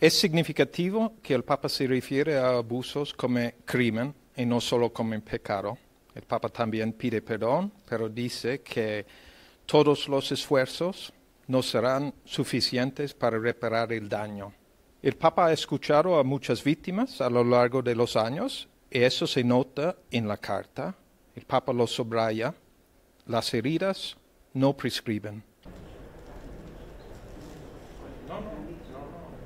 Es significativo que el Papa se refiere a abusos como crimen y no solo como pecado. El Papa también pide perdón, pero dice que todos los esfuerzos no serán suficientes para reparar el daño. El Papa ha escuchado a muchas víctimas a lo largo de los años y eso se nota en la carta. El Papa lo subraya. Las heridas no prescriben. No, no, no,